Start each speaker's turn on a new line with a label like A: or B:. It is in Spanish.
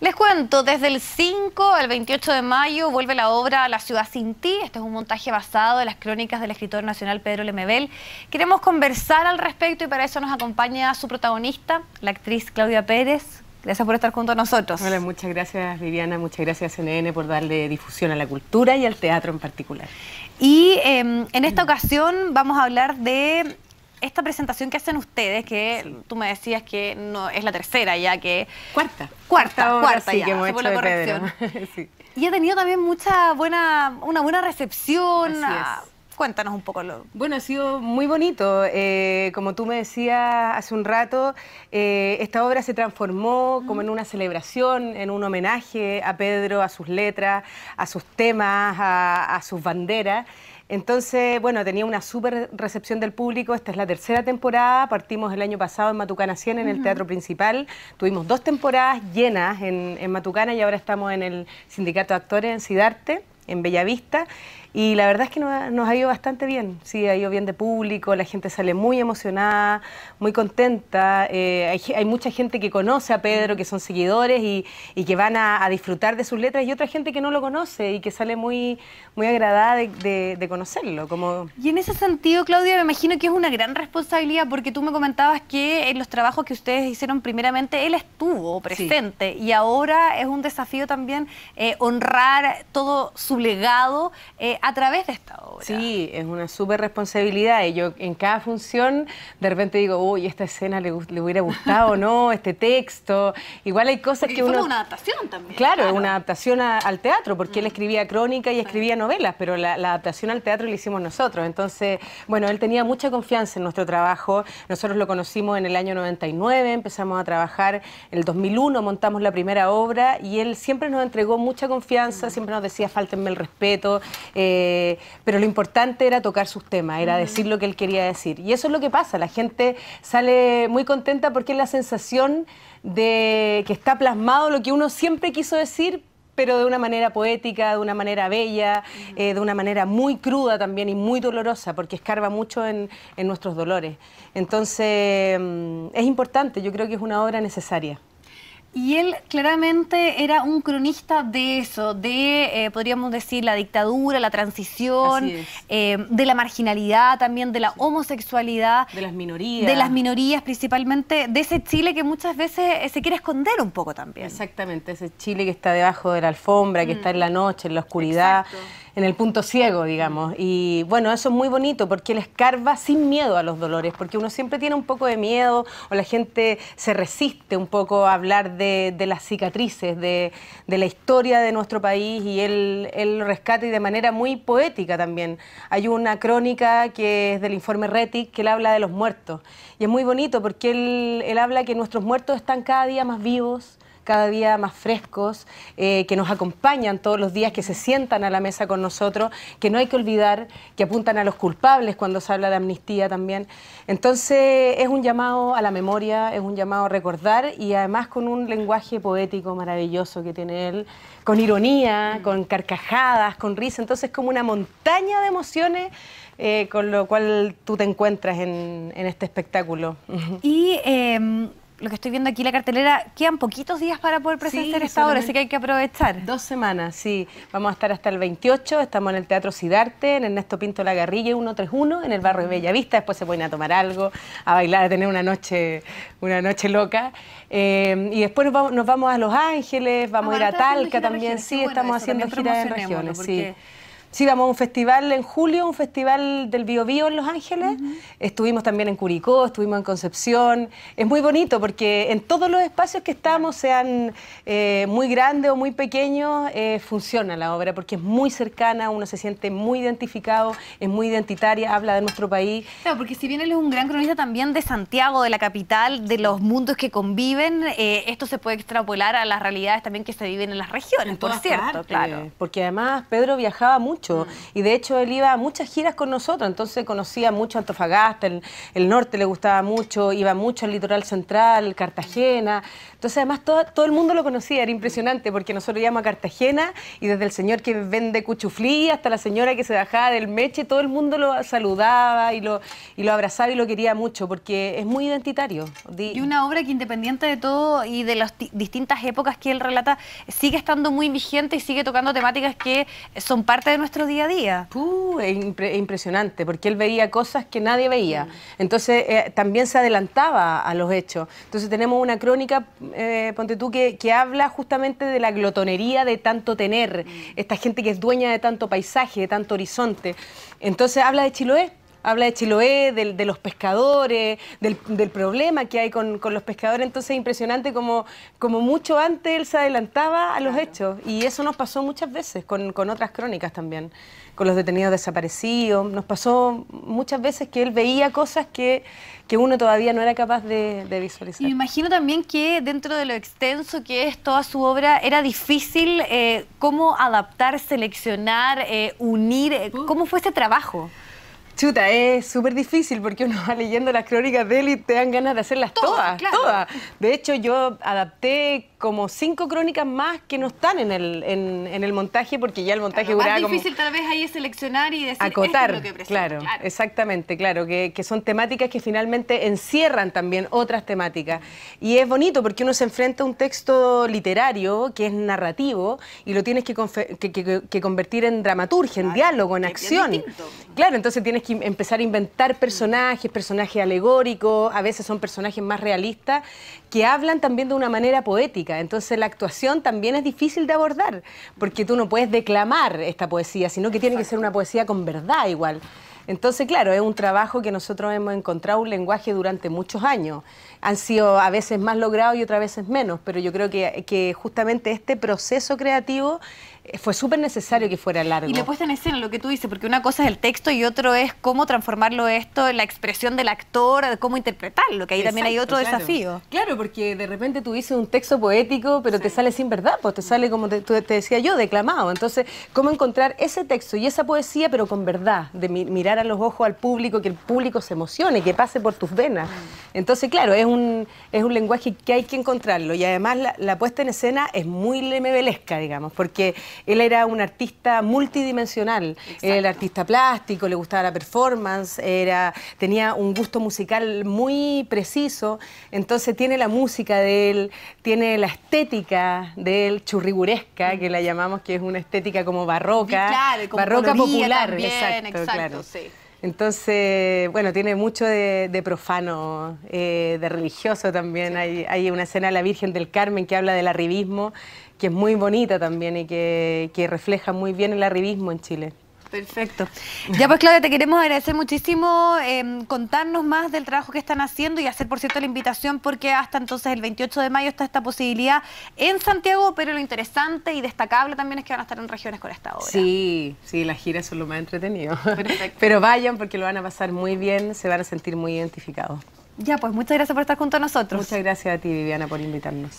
A: Les cuento, desde el 5 al 28 de mayo vuelve la obra La ciudad sin ti. Este es un montaje basado en las crónicas del escritor nacional Pedro Lemebel. Queremos conversar al respecto y para eso nos acompaña su protagonista, la actriz Claudia Pérez. Gracias por estar junto a
B: nosotros. Hola, muchas gracias Viviana, muchas gracias CNN por darle difusión a la cultura y al teatro en
A: particular. Y em, en esta ocasión vamos a hablar de esta presentación que hacen ustedes, que tú me decías que no es la tercera ya, que... Cuarta. Cuarta, cuarta ya, que la corrección. Y ha tenido también mucha buena, una buena recepción. Ah, cuéntanos un poco. Lo... Bueno, ha sido muy bonito. Eh, como
B: tú me decías hace un rato, eh, esta obra se transformó como en una celebración, en un homenaje a Pedro, a sus letras, a sus temas, a, a sus banderas. Entonces, bueno, tenía una súper recepción del público. Esta es la tercera temporada. Partimos el año pasado en Matucana 100, en el Teatro Principal. Tuvimos dos temporadas llenas en, en, Matucana y ahora estamos en el Sindicato de Actores en Sidarte, en Bellavista. Y la verdad es que nos, ha, ido bastante bien, sí, ha ido bien de público, la gente sale muy emocionada, muy contenta, eh, hay, mucha gente que conoce a Pedro, que son seguidores y, y que van a, disfrutar de sus letras y otra gente que no lo conoce y que sale muy, muy agradada de, conocerlo. Como...
A: Y en ese sentido, Claudia, me imagino que es una gran responsabilidad porque tú me comentabas que en los trabajos que ustedes hicieron primeramente, él estuvo presente y ahora es un desafío también eh, honrar todo su legado. Eh,
B: a través de esta obra. Sí, es una súper responsabilidad y yo en cada función de repente digo, uy, esta escena le, hubiera gustado, ¿no? Este texto. Igual hay cosas que fue una
A: adaptación también.
B: Claro, es una adaptación al teatro, porque él mm. escribía crónica y escribía novelas, pero la, adaptación al teatro la hicimos nosotros. Entonces, bueno, él tenía mucha confianza en nuestro trabajo. Nosotros lo conocimos en el año 99, empezamos a trabajar en el 2001, montamos la primera obra y él siempre nos entregó mucha confianza, mm. siempre nos decía, faltenme el respeto. Eh, eh, pero lo importante era tocar sus temas, era decir lo que él quería decir. Y eso es lo que pasa, la gente sale muy contenta porque es la sensación de que está plasmado lo que uno siempre quiso decir, pero de una manera poética, de una manera bella, eh, de una manera muy cruda también y muy dolorosa, porque escarba mucho en nuestros dolores. Entonces, mm, es importante, yo creo que es una obra necesaria.
A: Y él claramente era un cronista de eso, de, eh, podríamos decir, la dictadura, la transición, eh, de la marginalidad también, de la homosexualidad.
B: De las minorías. De las
A: minorías principalmente, de ese Chile que muchas veces se quiere esconder un poco también. Exactamente, ese
B: Chile que está debajo de la alfombra, que mm. está en la noche, en la oscuridad en el punto ciego, digamos. Y bueno, eso es muy bonito porque él escarba sin miedo a los dolores, porque uno siempre tiene un poco de miedo o la gente se resiste un poco a hablar de, las cicatrices, de, la historia de nuestro país y él, él lo rescata y de manera muy poética también. Hay una crónica que es del informe Retic que él habla de los muertos y es muy bonito porque él habla que nuestros muertos están cada día más vivos cada día más frescos, eh, que nos acompañan todos los días, que se sientan a la mesa con nosotros, que no hay que olvidar, que apuntan a los culpables cuando se habla de amnistía también. Entonces es un llamado a la memoria, es un llamado a recordar y además con un lenguaje poético maravilloso que tiene él, con ironía, con carcajadas, con risa, entonces como una montaña de emociones eh, con lo cual tú te encuentras en, este espectáculo. Y em, lo que estoy viendo aquí la cartelera, quedan poquitos días para poder presentar esta obra, así que hay que aprovechar. Dos semanas, sí. Vamos a estar hasta el 28, estamos en el Teatro Cidarte, en Ernesto Pinto La 131, en el barrio de Bellavista, después se pueden a tomar algo, a bailar, a tener una noche, una noche loca. Eh, y después nos vamos, a Los Ángeles, vamos a ir a Talca también, sí, estamos haciendo giras en regiones, sí. Sí, vamos a un festival en julio, un festival del biobío en Los Ángeles. Estuvimos también en Curicó, estuvimos en Concepción. Es muy bonito porque en todos los espacios que estamos, sean eh, muy grandes o muy pequeños, eh, funciona la obra porque es muy cercana, uno se siente
A: muy identificado, es muy identitaria, habla de nuestro país. Claro, porque si bien él es un gran cronista también de Santiago, de la capital, de los mundos que conviven, eh, esto se puede extrapolar a las realidades también que se viven en las regiones, por cierto, claro.
B: Porque además Pedro viajaba mucho y de hecho él iba a muchas giras con nosotros, entonces conocía mucho Antofagasta, el, norte le gustaba mucho, iba mucho al litoral central, Cartagena. Entonces además todo, todo el mundo lo conocía, era impresionante porque nosotros íbamos a Cartagena y desde el señor que vende cuchuflí hasta la señora que se bajaba del meche, todo el mundo lo saludaba y lo, y lo abrazaba y lo quería mucho porque
A: es muy identitario. Y una obra que independiente de todo y de las distintas épocas que él relata, sigue estando muy vigente y sigue tocando temáticas que son parte de nuestra nuestro día a día.
B: es impresionante, porque él veía cosas que nadie veía. Entonces, eh, también se adelantaba a los hechos. Entonces, tenemos una crónica, eh, ponte tú, que, que, habla justamente de la glotonería de tanto tener, esta gente que es dueña de tanto paisaje, de tanto horizonte. Entonces, habla de Chiloé Habla de Chiloé, del, de los pescadores, del, problema que hay con, los pescadores. Entonces es impresionante como, como mucho antes él se adelantaba a los hechos. Y eso nos pasó muchas veces con, otras crónicas también, con los detenidos desaparecidos. Nos pasó muchas veces que él veía cosas que, uno
A: todavía no era capaz de, visualizar. me imagino también que dentro de lo extenso que es toda su obra, era difícil eh, cómo adaptar, seleccionar, eh, unir. Eh, ¿Cómo fue ese trabajo? Chuta, es súper difícil porque uno va leyendo las crónicas de
B: él y te dan ganas de hacerlas todas, todas, todas. De hecho, yo adapté como cinco crónicas más que no están en el, en, el montaje porque ya el montaje claro, duraba más difícil tal vez ahí es seleccionar y decir acotar, lo que presenta, claro, exactamente, claro, que, son temáticas que finalmente encierran también otras temáticas. Y es bonito porque uno se enfrenta a un texto literario que es narrativo y lo tienes que, que, que convertir en dramaturgia, en diálogo, en acción. Claro, entonces tienes que empezar a inventar personajes, personajes alegóricos, a veces son personajes más realistas, que hablan también de una manera poética entonces la actuación también es difícil de abordar, porque tú no puedes declamar esta poesía, sino que tiene que ser una poesía con verdad igual. Entonces, claro, es un trabajo que nosotros hemos encontrado un lenguaje durante muchos años. Han sido a veces más logrados y otras veces menos, pero yo creo que, justamente este proceso creativo eh, fue súper necesario que fuera largo. Y le
A: puesta en escena, lo que tú dices, porque una cosa es el texto y otro es cómo transformarlo esto en la expresión del actor, cómo interpretarlo, que ahí también hay otro desafío.
B: Claro, porque de repente tú dices un texto poético, pero te sale sin verdad, pues te sale como te, te, decía yo, declamado. Entonces, ¿cómo encontrar ese texto y esa poesía, pero con verdad, de mirar a los ojos al público, que el público se emocione, que pase por tus venas. Entonces, claro, es un, es un lenguaje que hay que encontrarlo y además la, puesta en escena es muy lemebelesca, digamos, porque él era un artista multidimensional, era el artista plástico, le gustaba la performance, era, tenía un gusto musical muy preciso, entonces tiene la música de él, tiene la estética de él, churriguresca, que la llamamos, que es una estética como barroca, barroca popular. exacto, entonces, bueno, tiene mucho de, profano, eh, de religioso también. Hay, una escena de la Virgen del Carmen que habla del arribismo, que es muy bonita también y que refleja muy bien el arribismo en Chile. Perfecto.
A: Ya pues Claudia, te queremos agradecer muchísimo em, contarnos más del trabajo que están haciendo y hacer por cierto la invitación porque hasta entonces el 28 de mayo está esta posibilidad en Santiago, pero lo interesante y destacable también es que van a estar en regiones con esta obra.
B: Sí, sí, las giras son lo más entretenido. Pero vayan porque lo van a pasar muy bien, se van a sentir muy identificados. Ya pues, muchas gracias por estar junto a nosotros. Muchas gracias a ti Viviana por invitarnos.